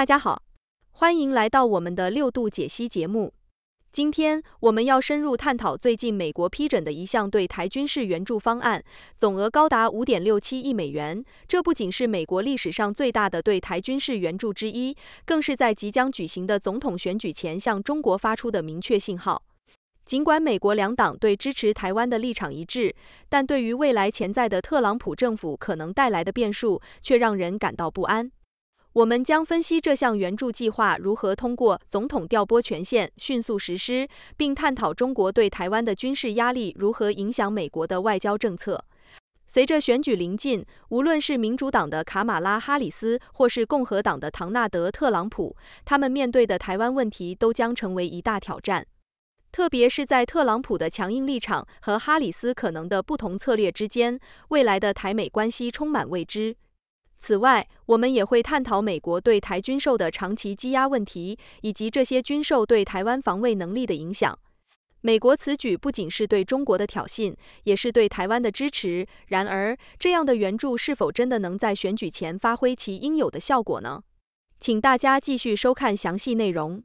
大家好，欢迎来到我们的六度解析节目。今天我们要深入探讨最近美国批准的一项对台军事援助方案，总额高达五点六七亿美元。这不仅是美国历史上最大的对台军事援助之一，更是在即将举行的总统选举前向中国发出的明确信号。尽管美国两党对支持台湾的立场一致，但对于未来潜在的特朗普政府可能带来的变数，却让人感到不安。我们将分析这项援助计划如何通过总统调拨权限迅速实施，并探讨中国对台湾的军事压力如何影响美国的外交政策。随着选举临近，无论是民主党的卡马拉·哈里斯，或是共和党的唐纳德·特朗普，他们面对的台湾问题都将成为一大挑战。特别是在特朗普的强硬立场和哈里斯可能的不同策略之间，未来的台美关系充满未知。此外，我们也会探讨美国对台军售的长期积压问题，以及这些军售对台湾防卫能力的影响。美国此举不仅是对中国的挑衅，也是对台湾的支持。然而，这样的援助是否真的能在选举前发挥其应有的效果呢？请大家继续收看详细内容。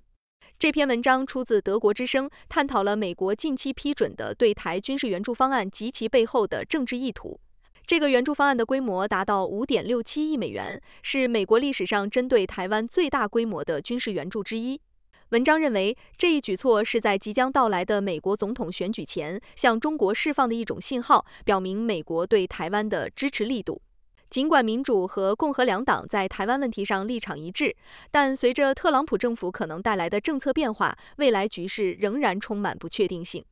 这篇文章出自德国之声，探讨了美国近期批准的对台军事援助方案及其背后的政治意图。这个援助方案的规模达到五点六七亿美元，是美国历史上针对台湾最大规模的军事援助之一。文章认为，这一举措是在即将到来的美国总统选举前向中国释放的一种信号，表明美国对台湾的支持力度。尽管民主和共和两党在台湾问题上立场一致，但随着特朗普政府可能带来的政策变化，未来局势仍然充满不确定性。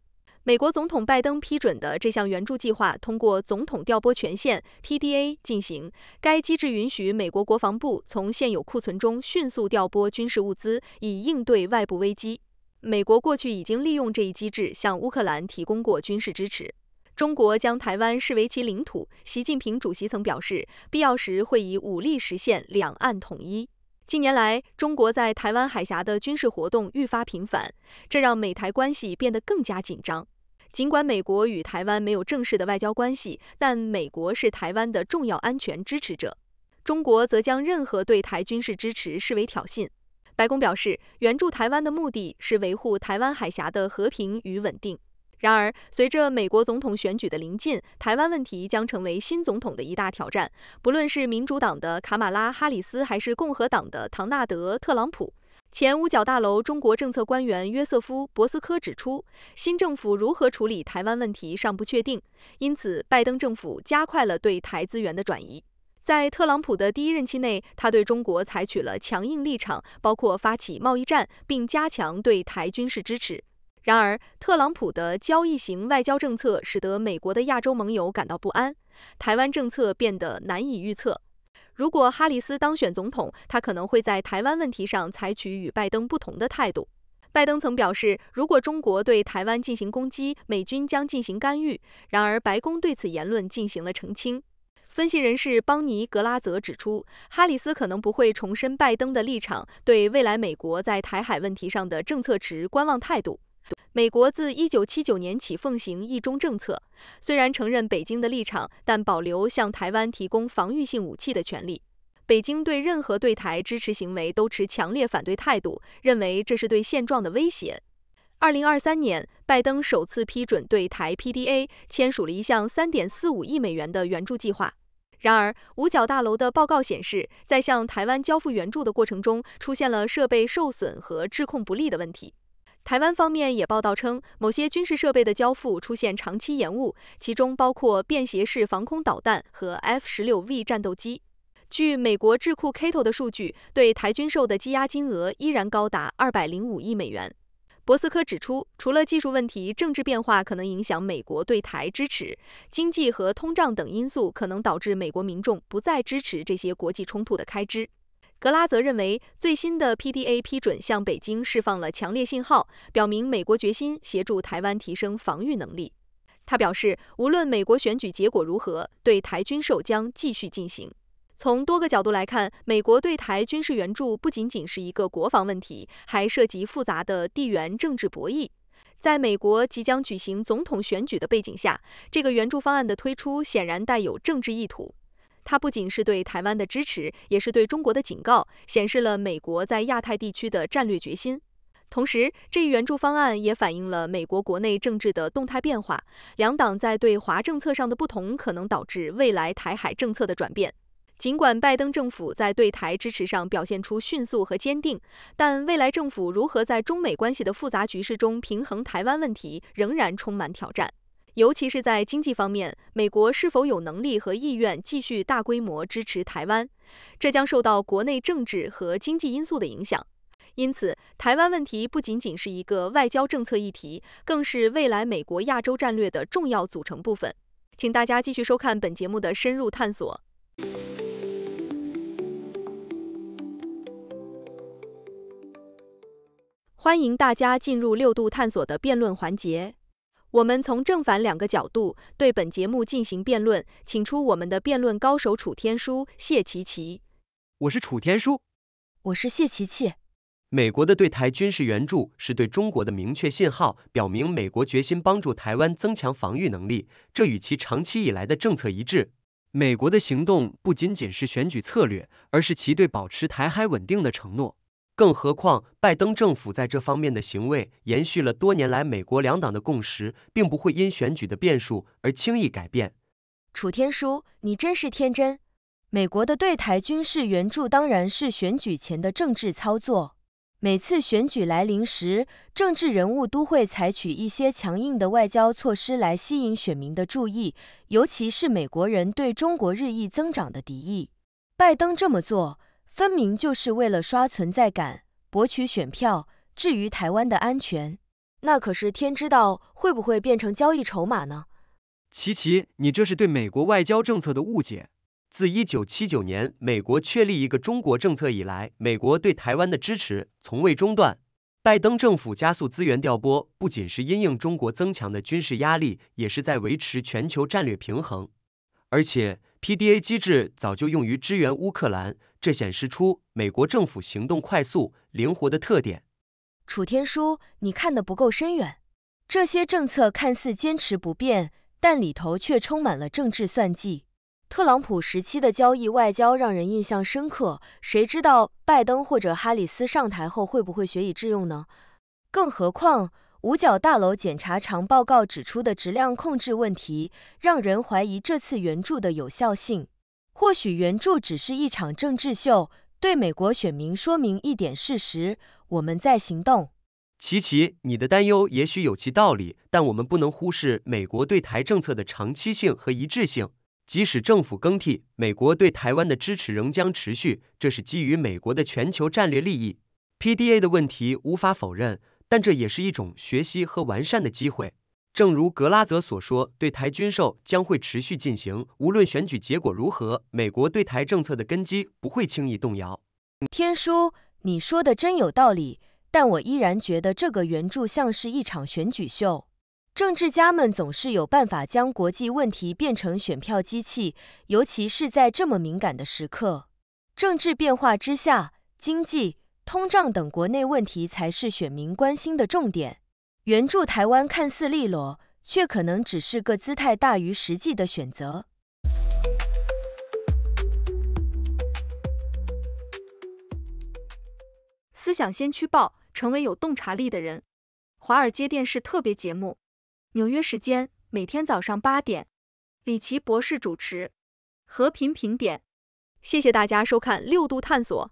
美国总统拜登批准的这项援助计划通过总统调拨权限 （PDA） 进行。该机制允许美国国防部从现有库存中迅速调拨军事物资，以应对外部危机。美国过去已经利用这一机制向乌克兰提供过军事支持。中国将台湾视为其领土，习近平主席曾表示，必要时会以武力实现两岸统一。近年来，中国在台湾海峡的军事活动愈发频繁，这让美台关系变得更加紧张。尽管美国与台湾没有正式的外交关系，但美国是台湾的重要安全支持者。中国则将任何对台军事支持视为挑衅。白宫表示，援助台湾的目的是维护台湾海峡的和平与稳定。然而，随着美国总统选举的临近，台湾问题将成为新总统的一大挑战。不论是民主党的卡马拉·哈里斯，还是共和党的唐纳德·特朗普。前五角大楼中国政策官员约瑟夫·博斯科指出，新政府如何处理台湾问题尚不确定，因此拜登政府加快了对台资源的转移。在特朗普的第一任期内，他对中国采取了强硬立场，包括发起贸易战，并加强对台军事支持。然而，特朗普的交易型外交政策使得美国的亚洲盟友感到不安，台湾政策变得难以预测。如果哈里斯当选总统，他可能会在台湾问题上采取与拜登不同的态度。拜登曾表示，如果中国对台湾进行攻击，美军将进行干预。然而，白宫对此言论进行了澄清。分析人士邦尼·格拉泽指出，哈里斯可能不会重申拜登的立场，对未来美国在台海问题上的政策持观望态度。美国自1979年起奉行“一中”政策，虽然承认北京的立场，但保留向台湾提供防御性武器的权利。北京对任何对台支持行为都持强烈反对态度，认为这是对现状的威胁。2023年，拜登首次批准对台 PDA 签署了一项3.45亿美元的援助计划。然而，五角大楼的报告显示，在向台湾交付援助的过程中，出现了设备受损和质控不力的问题。台湾方面也报道称，某些军事设备的交付出现长期延误，其中包括便携式防空导弹和 F-16V 战斗机。据美国智库 Kato 的数据，对台军售的积压金额依然高达205亿美元。博斯科指出，除了技术问题，政治变化可能影响美国对台支持，经济和通胀等因素可能导致美国民众不再支持这些国际冲突的开支。格拉则认为，最新的 PDA 批准向北京释放了强烈信号，表明美国决心协助台湾提升防御能力。他表示，无论美国选举结果如何，对台军售将继续进行。从多个角度来看，美国对台军事援助不仅仅是一个国防问题，还涉及复杂的地缘政治博弈。在美国即将举行总统选举的背景下，这个援助方案的推出显然带有政治意图。它不仅是对台湾的支持，也是对中国的警告，显示了美国在亚太地区的战略决心。同时，这一援助方案也反映了美国国内政治的动态变化。两党在对华政策上的不同可能导致未来台海政策的转变。尽管拜登政府在对台支持上表现出迅速和坚定，但未来政府如何在中美关系的复杂局势中平衡台湾问题，仍然充满挑战。尤其是在经济方面，美国是否有能力和意愿继续大规模支持台湾，这将受到国内政治和经济因素的影响。因此，台湾问题不仅仅是一个外交政策议题，更是未来美国亚洲战略的重要组成部分。请大家继续收看本节目的深入探索。欢迎大家进入六度探索的辩论环节。我们从正反两个角度对本节目进行辩论，请出我们的辩论高手楚天舒、谢琪琪。我是楚天舒，我是谢琪琪。美国的对台军事援助是对中国的明确信号，表明美国决心帮助台湾增强防御能力，这与其长期以来的政策一致。美国的行动不仅仅是选举策略，而是其对保持台海稳定的承诺。更何况，拜登政府在这方面的行为延续了多年来美国两党的共识，并不会因选举的变数而轻易改变。楚天舒，你真是天真！美国的对台军事援助当然是选举前的政治操作。每次选举来临时，政治人物都会采取一些强硬的外交措施来吸引选民的注意，尤其是美国人对中国日益增长的敌意。拜登这么做。分明就是为了刷存在感、博取选票。至于台湾的安全，那可是天知道会不会变成交易筹码呢？琪琪，你这是对美国外交政策的误解。自1979年美国确立一个中国政策以来，美国对台湾的支持从未中断。拜登政府加速资源调拨，不仅是因应中国增强的军事压力，也是在维持全球战略平衡。而且 P D A 机制早就用于支援乌克兰，这显示出美国政府行动快速、灵活的特点。楚天舒，你看得不够深远。这些政策看似坚持不变，但里头却充满了政治算计。特朗普时期的交易外交让人印象深刻，谁知道拜登或者哈里斯上台后会不会学以致用呢？更何况……五角大楼检查长报告指出的质量控制问题，让人怀疑这次援助的有效性。或许援助只是一场政治秀，对美国选民说明一点事实：我们在行动。琪琪，你的担忧也许有其道理，但我们不能忽视美国对台政策的长期性和一致性。即使政府更替，美国对台湾的支持仍将持续，这是基于美国的全球战略利益。PDA 的问题无法否认。但这也是一种学习和完善的机会。正如格拉泽所说，对台军售将会持续进行，无论选举结果如何，美国对台政策的根基不会轻易动摇。天书，你说的真有道理，但我依然觉得这个援助像是一场选举秀。政治家们总是有办法将国际问题变成选票机器，尤其是在这么敏感的时刻。政治变化之下，经济。通胀等国内问题才是选民关心的重点。援助台湾看似利落，却可能只是个姿态大于实际的选择。思想先驱报，成为有洞察力的人。华尔街电视特别节目，纽约时间每天早上八点，李奇博士主持。和平评点，谢谢大家收看六度探索。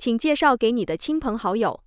请介绍给你的亲朋好友。